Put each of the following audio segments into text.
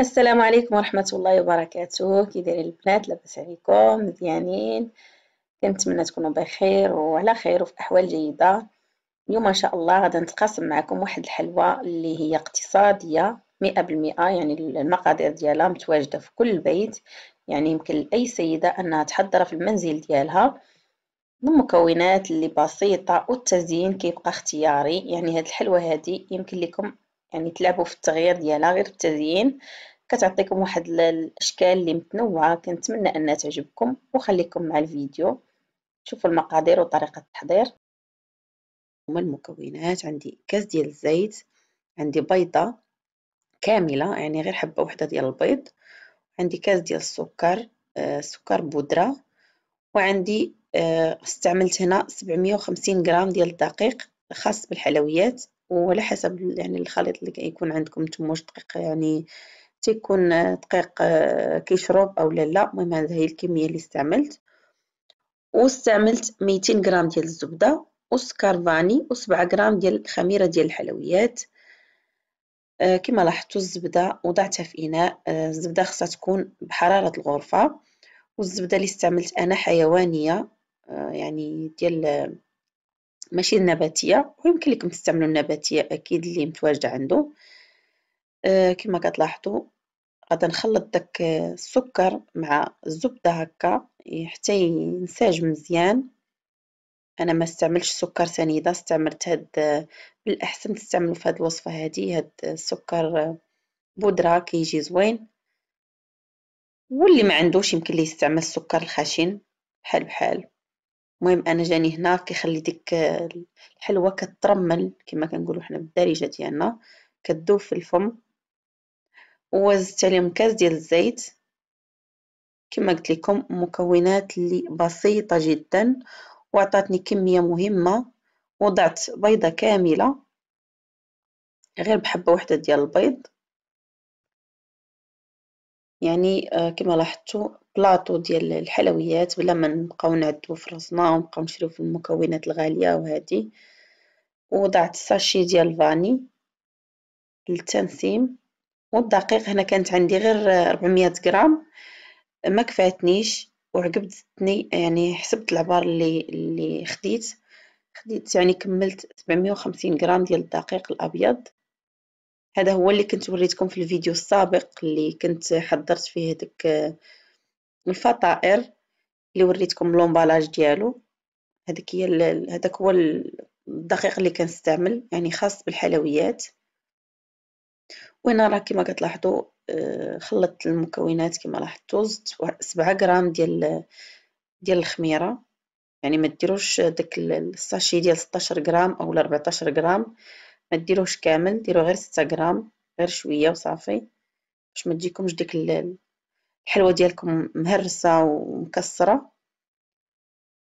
السلام عليكم ورحمة الله وبركاته كي دايرين البنات لاباس عليكم مزيانين كنتمنى تكونوا بخير وعلى خير وفي احوال جيدة اليوم ان شاء الله غادي نتقاسم معكم واحد الحلوى اللي هي اقتصادية مئة بالمئة يعني المقادير ديالها متواجدة في كل بيت يعني يمكن لأي سيدة أنها تحضر في المنزل ديالها المكونات اللي بسيطة والتزيين كيبقى اختياري يعني هاد الحلوى هادي يمكن لكم يعني تلعبوا في التغيير ديالها غير بالتزيين كتعطيكم واحد الاشكال اللي متنوعه كنتمنى انها تعجبكم وخليكم مع الفيديو شوفوا المقادير وطريقه التحضير هما المكونات عندي كاس ديال الزيت عندي بيضه كامله يعني غير حبه وحده ديال البيض عندي كاس ديال السكر آه سكر بودره وعندي آه استعملت هنا 750 غرام ديال الدقيق خاص بالحلويات وعلى حسب يعني الخليط اللي كيكون عندكم نتوما واش دقيق يعني تيكون دقيق آه، كيشرب او لا لا المهم هذه هي الكميه اللي استعملت واستعملت 200 غرام ديال الزبده وسكر فاني و7 غرام ديال الخميره ديال الحلويات آه، كما لاحظتوا الزبده وضعتها في اناء آه، الزبده خصها تكون بحراره الغرفه والزبده اللي استعملت انا حيوانيه يعني ديال ماشي النباتيه ويمكن لكم تستعملوا النباتيه اكيد اللي متواجده عنده آه كما كتلاحظوا غادا نخلط داك آه، السكر مع الزبده هكا حتى ينساج مزيان انا ما استعملش سكر سنيده استعملت هاد آه، بالاحسن تستعملوا في هاد الوصفه هادي هاد السكر آه، بودره كيجي زوين واللي ما عندوش يمكن ليه يستعمل السكر الخشن بحال بحال المهم انا جاني هنا كيخلي ديك آه، الحلوه كترمل كما كنقولوا حنا بالدارجه ديالنا كتذوب في الفم وزدت عليهم كاس ديال الزيت كما قلت لكم مكونات اللي بسيطه جدا وعطاتني كميه مهمه وضعت بيضه كامله غير بحبه وحده ديال البيض يعني آه، كما لاحظتوا بلاطو ديال الحلويات بلا ما نبقاو نعدو في راسنا ونبقاو نشريو في المكونات الغاليه وهذه وضعت ساشي ديال الفاني للتنسيم والدقيق هنا كانت عندي غير 400 غرام ما كفاتنيش وعقبتني يعني حسبت العبار اللي اللي خديت خديت يعني كملت 750 غرام ديال الدقيق الابيض هذا هو اللي كنت وريتكم في الفيديو السابق اللي كنت حضرت فيه هذيك آه، الفطائر اللي وريتكم لومبالاج ديالو هذيك هي هذاك هو الدقيق اللي كنستعمل يعني خاص بالحلويات وهنا راه كما كتلاحظوا آه، خلطت المكونات كما لاحظتوا زدت 7 غرام ديال ديال الخميره يعني ما ديروش داك الساشي ديال 16 غرام اولا 14 غرام ما ديروهش كامل ديرو غير 6 غرام غير شويه وصافي باش ما تجيكمش ديك الحلوه ديالكم مهرسه ومكسره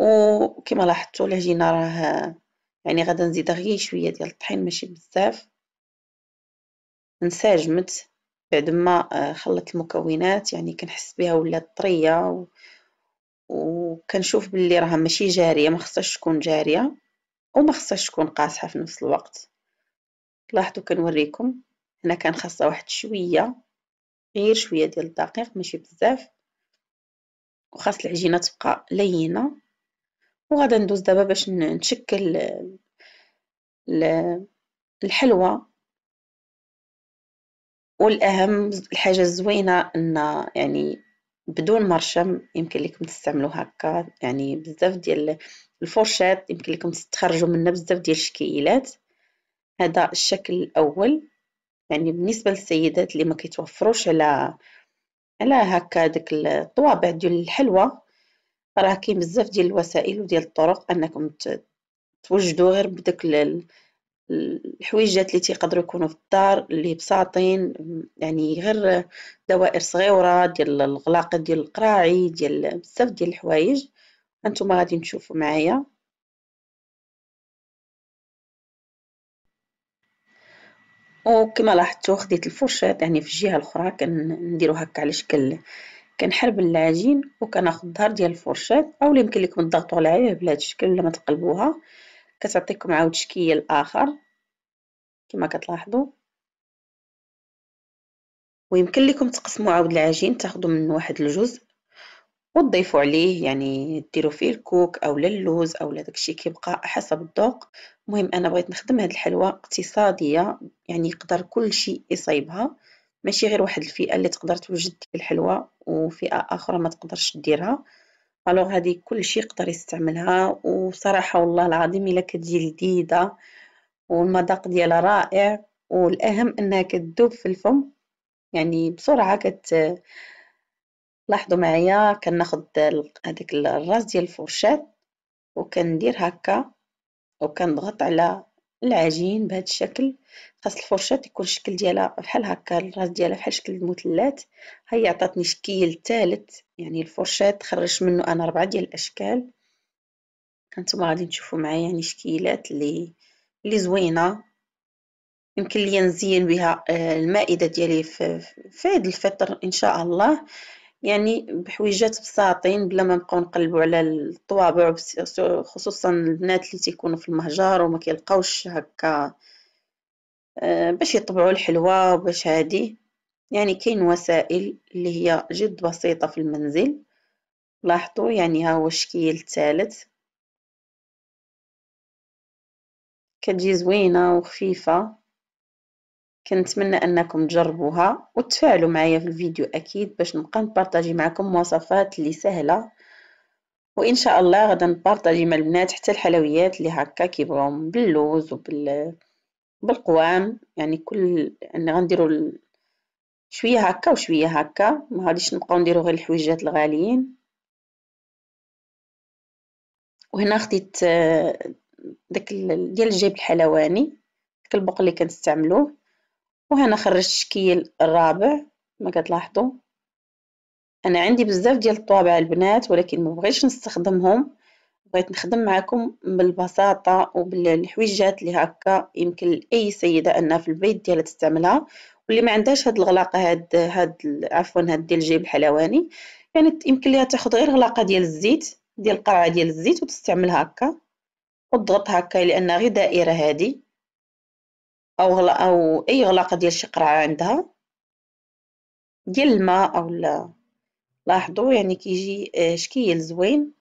وكما لاحظتوا العجينه راه يعني غادا نزيد غير شويه ديال الطحين ماشي بزاف انسجمت بعد ما آه، خلطت المكونات يعني كنحس بها ولات طريه و... وكنشوف باللي راها ماشي جاريه ما خصهاش تكون جاريه وما خصهاش تكون قاصحه في نفس الوقت لاحظوا كنوريكم هنا كان خاصه واحد شويه غير شويه ديال الدقيق ماشي بزاف وخاص العجينه تبقى لينه وغادا ندوز دابا باش نشكل الحلوى والاهم الحاجه الزوينه ان يعني بدون مرشم يمكن لكم تستعملوا هكا يعني بزاف ديال الفرشات يمكن لكم تخرجوا منها بزاف ديال الشكيلات هذا الشكل الأول يعني بالنسبة للسيدات اللي ما كيتوفروش على على هكا داك الطوابع ديال الحلوى راه كاين بزاف ديال الوسائل وديال الطرق انكم توجدوا غير بدك الحويجات اللي تيقدروا يكونوا في الدار اللي بساطين يعني غير دوائر صغيره ديال الغلاق ديال القراعي ديال بزاف ديال الحوايج انتم غادي تشوفوا معايا وكما لاحظتوا خديت الفرشاة يعني في الجهة الأخرى كنديرو هكا على شكل كنحرب العجين وكناخد الظهر ديال الفرشاة أولا يمكن ليكم تضغطو عليها بهذا الشكل لما تقلبوها كتعطيكم عاود شكيه الاخر كما كتلاحظوا ويمكن لكم تقسموا عاود العجين تاخذوا من واحد الجزء وتضيفوا عليه يعني ديروا فيه الكوك او للوز او داكشي كيبقى حسب الذوق المهم انا بغيت نخدم هاد الحلوى اقتصاديه يعني يقدر كل شيء يصايبها ماشي غير واحد الفئه اللي تقدر توجد ديك الحلوى وفئه اخرى ما تقدرش ديرها الوغ هذه كلشي يقدر يستعملها وصراحه والله العظيم الا كتجي لذيذه والمذاق ديالها رائع والاهم انها كتذوب في الفم يعني بسرعه كت لاحظوا معايا كناخد هذيك الراس ديال الفرشاة وكندير هكا وكنضغط على العجين بهذا الشكل خاص الفرشاة يكون الشكل ديالها بحال هكا الراس ديالها بحال شكل المثلث هي عطاتني شكل ثالث يعني الفرشاة خرجت منه انا ربعه ديال الاشكال هانتوما غادي تشوفوا معايا يعني شكيلات اللي اللي زوينه يمكن لي نزين بها آه، المائده ديالي في, في الفطر ان شاء الله يعني بحويجات بساطين بلا ما نبقاو نقلبوا على الطوابع خصوصا البنات اللي تيكونوا في المهجر وما كيلقاوش هكا آه، باش يطبعوا الحلوى وباش هادي يعني كاين وسائل اللي هي جد بسيطة في المنزل لاحظوا يعني ها هو الشكل الثالث كتجي زوينة وخفيفة كنتمنى انكم تجربوها وتفاعلوا معايا في الفيديو اكيد باش نبقى نبارطاجي معكم وصفات اللي سهله وان شاء الله غدا نبارطاجي مع البنات حتى الحلويات اللي هكا كيبغيو باللوز وبال بالقوام يعني كل يعني غنديروا شويه هكا وشويه هكا ما غاديش نبقاو نديرو غير الحويجات الغاليين وهنا خديت آه، داك ديال الجيب الحلواني داك البوق اللي كنستعملوه وهنا خرجت الشكل الرابع كما كتلاحظوا انا عندي بزاف ديال الطوابع البنات ولكن ما بغيتش نستخدمهم بغيت نخدم معكم بالبساطه وبالحويجات اللي هكا يمكن لاي سيده انها في البيت ديالها تستعملها واللي ما عندهاش هاد الغلاقه هاد هاد عفوا هاد ديال الجيب الحلواني يعني يمكن ليها تاخذ غير غلاقه ديال الزيت ديال قرعه ديال الزيت وتستعملها هكا وتضغط هكا لان غير دائره هادي او او اي غلاقه ديال شي قرعه عندها ديال الماء او لا لاحظوا يعني كيجي آه، شكيل زوين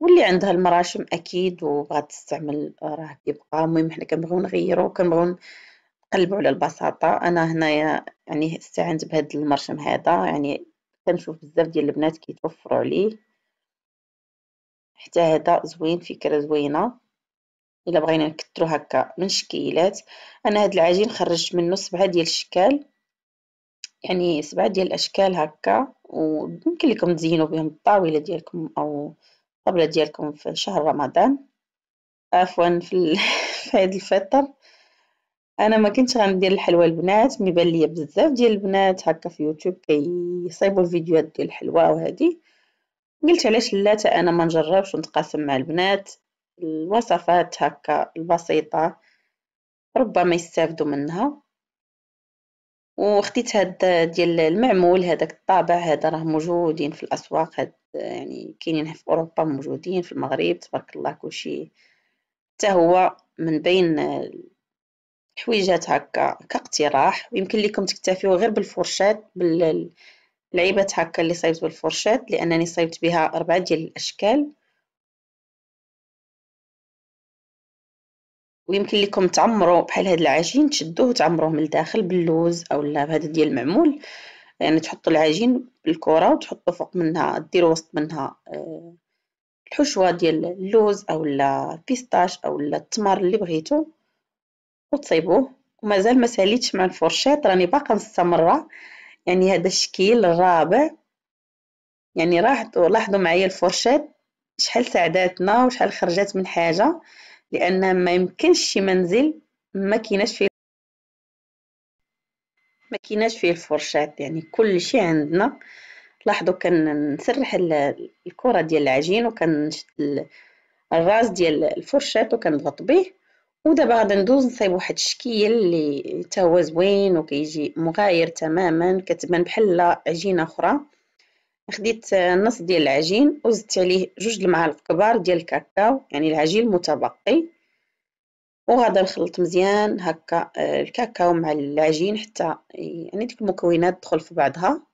واللي عندها المراشم اكيد وبغات تستعمل راه كيبقى المهم حنا كنبغيو نغيرو كنبغيو نقلبو على البساطه انا هنايا يعني استعنت بهاد المرشم هذا يعني كنشوف بزاف ديال البنات كيتوفروا عليه حتى هذا زوين فكره زوينه الا بغينا نكترو هكا من شكيلات انا هاد العجين خرجت منه سبعة ديال الشكال يعني سبعة ديال الاشكال هكا ويمكن لكم تزينوا بهم الطاوله ديالكم او الطبله ديالكم في شهر رمضان عفوا في, ال... في عيد الفطر انا ما كنتش غندير الحلوى البنات مي بان ليا بزاف ديال البنات هكا في يوتيوب كيصايبوا كي الفيديوهات ديال الحلوى وهذه قلت علاش لا انا ما نجربش ونتقاسم مع البنات الوصفات هكا البسيطة ربما يستافدوا منها وخديت هاد ديال المعمول هذاك الطابع هذا راه موجودين في الاسواق هاد يعني كاينين في اوروبا موجودين في المغرب تبارك الله كلشي حتى هو من بين الحويجات هكا كاقتراح يمكن لكم تكتفيو غير بالفرشات باللعيبات هكا اللي صايبت بالفرشات لانني صايبت بها اربعه ديال الاشكال ويمكن لكم تعمروا بحال هاد العجين تشدوه وتعمروه من الداخل باللوز اولا بهذا ديال المعمول يعني تحطوا العجين بالكره وتحطوا فوق منها ديروا وسط منها آه، الحشوه ديال اللوز اولا البيستاش اولا التمر اللي بغيتو وتصيبوه ومازال ما ساليتش مع الفرشيط راني باقا مستمره يعني هذا الشكل الرابع يعني راحت لاحظوا معايا الفرشيط شحال ساعداتنا وشحال خرجات من حاجه لان ما يمكنش شي منزل ما كيناش فيه ما كيناش فيه الفرشات يعني كل شيء عندنا لاحظوا كنسرح الكره ديال العجين وكنشد الراس ديال الفرشات وكنضغط به ودابا غادي ندوز نصايب واحد الشكل اللي حتى هو زوين وكيجي مغاير تماما كتبان بحال عجينه اخرى خديت نص ديال العجين وزدت عليه جوج المعالق كبار ديال الكاكاو يعني العجين المتبقي وغادي نخلط مزيان هكا آه، الكاكاو مع العجين حتى يعني ديك المكونات تدخل في بعضها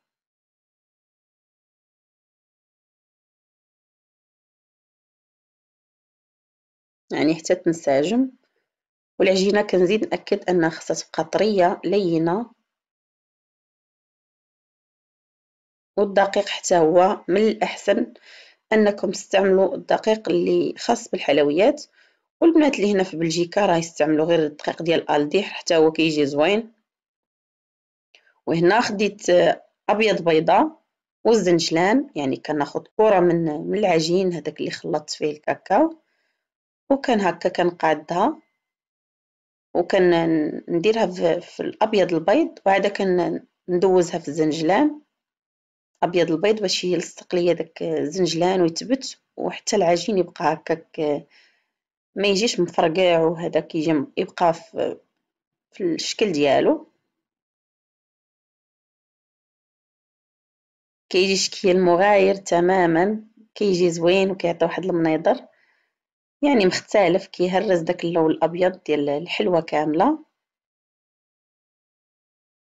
يعني حتى تنسجم والعجينه كنزيد ناكد انها خاصها تبقى طريه لينه والدقيق حتى هو من الأحسن أنكم تستعملوا الدقيق اللي خاص بالحلويات والبنات اللي هنا في بلجيكا راه يستعملوا غير الدقيق ديال الدي حتى هو كيجي زوين وهنا خديت ابيض بيضه والزنجلان يعني كناخد كره من من العجين هذاك اللي خلطت فيه الكاكاو وكان هكا كنقادها وكنديرها في الابيض البيض وعاده كندوزها في الزنجلان ابيض البيض باش يلصق ليا داك الزنجلان ويثبت وحتى العجين يبقى هكاك ما يجيش مفرقع وهذا كيجي يبقى في, الشكل ديالو كيجي شكل مغاير تماما كيجي زوين وكيعطي واحد المنيضر يعني مختلف كيهرز داك اللون الابيض ديال الحلوه كامله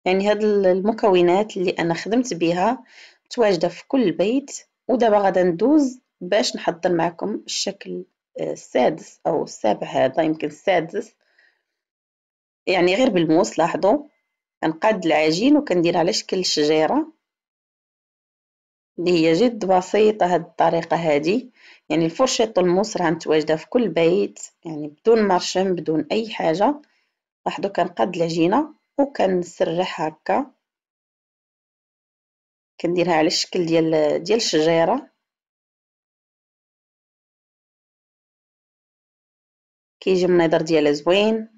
يعني هاد المكونات اللي انا خدمت بها متواجده في كل بيت ودابا غادا ندوز باش نحضر معكم الشكل آه، السادس او السابع هذا يمكن السادس يعني غير بالموس لاحظوا كنقاد العجين وكندير على شكل شجيره اللي هي جد بسيطه هاد الطريقه هادي يعني الفرشيط والموس راه متواجده في كل بيت يعني بدون مرشم بدون اي حاجه لاحظوا كنقاد العجينه وكنسرح هكا كنديرها على الشكل ديال ديال الشجيره كيجي النظر ديالها زوين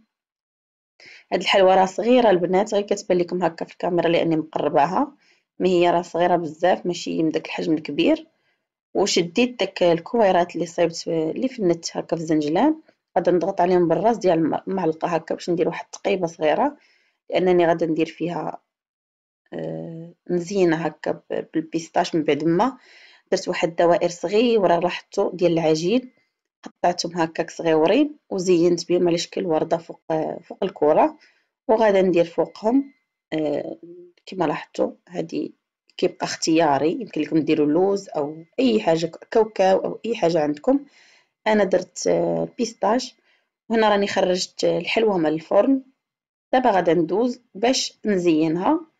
هاد الحلوه راه صغيره البنات غير كتبان لكم هكا في الكاميرا لاني مقرباها مي هي راه صغيره بزاف ماشي من داك الحجم الكبير وشديت داك الكويرات اللي صايبت اللي فنت هكا في الزنجلان غادي نضغط عليهم بالراس ديال المعلقه هكا باش ندير واحد التقيبه صغيره لانني غادي ندير فيها آه، مزينه هكا بالبيستاش من بعد ما درت واحد الدوائر صغيره لاحظتو ديال العجين قطعتهم هكاك صغيورين وزينت بهم على شكل ورده فوق آه، فوق الكره وغادا ندير فوقهم آه، كما لاحظتوا هذه كيبقى اختياري يمكن لكم ديروا لوز او اي حاجه كاوكاو او اي حاجه عندكم انا درت بيستاش وهنا راني خرجت الحلوه من الفرن دابا غادا ندوز باش نزينها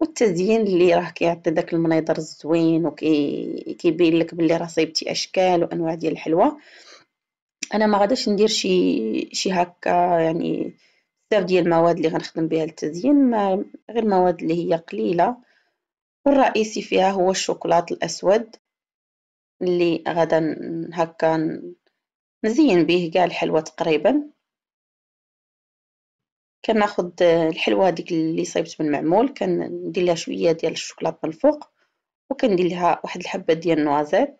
والتزيين اللي راه كيعطي داك المنيضر الزوين وكيبين لك بلي راه صيبتي اشكال وانواع ديال الحلوى انا ما غاداش ندير شي شي هكا يعني بزاف ديال المواد اللي غنخدم بها التزيين ما غير مواد اللي هي قليله والرئيسي فيها هو الشوكولات الاسود اللي غادا هكا نزين به كاع الحلوى تقريبا كناخد آه، الحلوه هذيك اللي صايبت من المعمول كندير لها شويه ديال الشوكولاته من الفوق وكندير لها واحد الحبه ديال النوازيت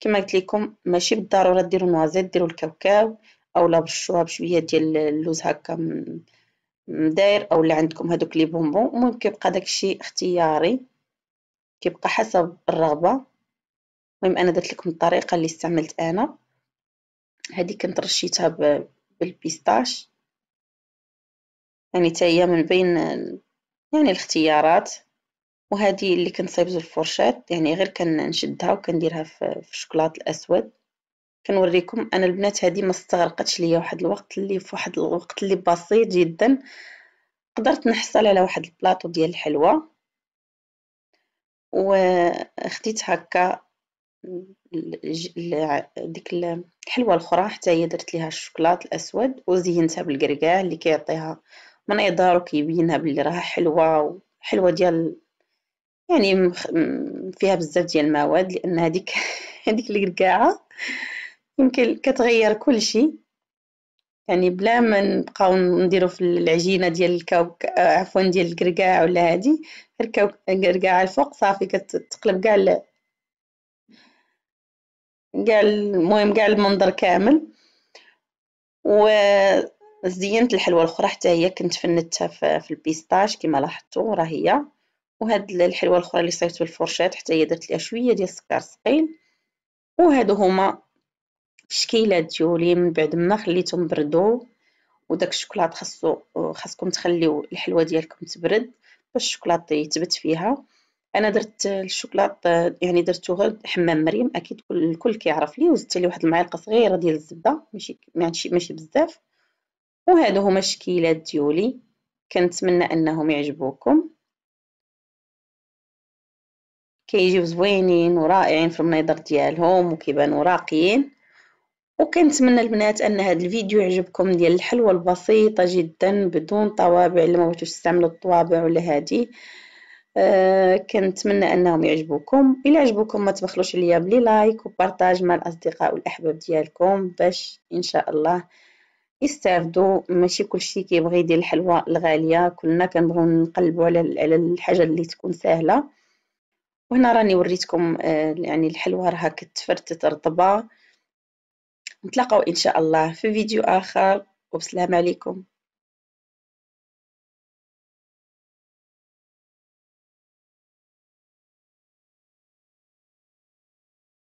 كما قلت لكم ماشي بالضروره ديروا نوازيت ديروا الكاوكاو اولا برشوها بشويه ديال اللوز هكا داير اولا عندكم هذوك لي بونبون المهم كيبقى داكشي اختياري كيبقى حسب الرغبه المهم انا درت لكم الطريقه اللي استعملت انا هذه كنت رشيتها بالبيستاش يعني تاهي من بين يعني الاختيارات وهذه اللي كنصيبزو الفرشاة يعني غير كنشدها وكنديرها في الشوكولات الاسود كنوريكم انا البنات هذه ما استغرقتش ليا واحد الوقت اللي في واحد الوقت اللي بسيط جدا قدرت نحصل على واحد البلاطو ديال الحلوى وخديت هكا ديك الحلوه الاخرى حتى هي درت ليها الشوكولات الاسود وزينتها بالقرقاع اللي كيعطيها من دار كيبينها بلي راها حلوة حلوة ديال يعني فيها بزاف ديال المواد لأن هذيك هذيك الكركاعة يمكن كتغير كل شيء يعني بلا ما نبقاو نديرو في العجينه ديال الكوك عفوا ديال القرقاع ولا هادي القرقاع الفوق صافي كتقلب كاع قال المهم كاع المنظر كامل و زينت الحلوه الاخرى حتى هي كنت فنتها في البيستاش كما لاحظتوا راه هي وهاد الحلوه الاخرى اللي صيفت بالفرشات حتى هي درت ليها شويه ديال السكر ثقيل وهادو هما الشكيلات ديولي من بعد ما خليتهم بردو وداك الشوكولاط خاصو خاصكم تخليو الحلوه ديالكم تبرد باش الشوكولاط يثبت فيها انا درت الشوكولاط يعني درتو غير حمام مريم اكيد الكل كيعرف لي وزدت لي واحد المعلقه صغيره ديال الزبده ماشي ماشي بزاف وهادو هما الشكيلات ديولي كنتمنى انهم يعجبوكم كيجيو زوينين ورائعين في المنظر ديالهم وكيبانوا راقيين وكنتمنى البنات ان هذا الفيديو يعجبكم ديال الحلوه البسيطه جدا بدون طوابع اللي ما بغيتوش تستعملوا الطوابع ولا هذه أه كنتمنى انهم يعجبوكم الا عجبوكم ما تبخلوش عليا بلي لايك وبارطاج مع الاصدقاء والاحباب ديالكم باش ان شاء الله يستافدوا ماشي كلشي كيبغي يدير الحلوى الغاليه كلنا كنبغيو نقلبوا على على الحاجه اللي تكون سهله وهنا راني وريتكم آه، يعني الحلوى راه كتفرتت رطبه نتلاقاو ان شاء الله في فيديو اخر وبسلام عليكم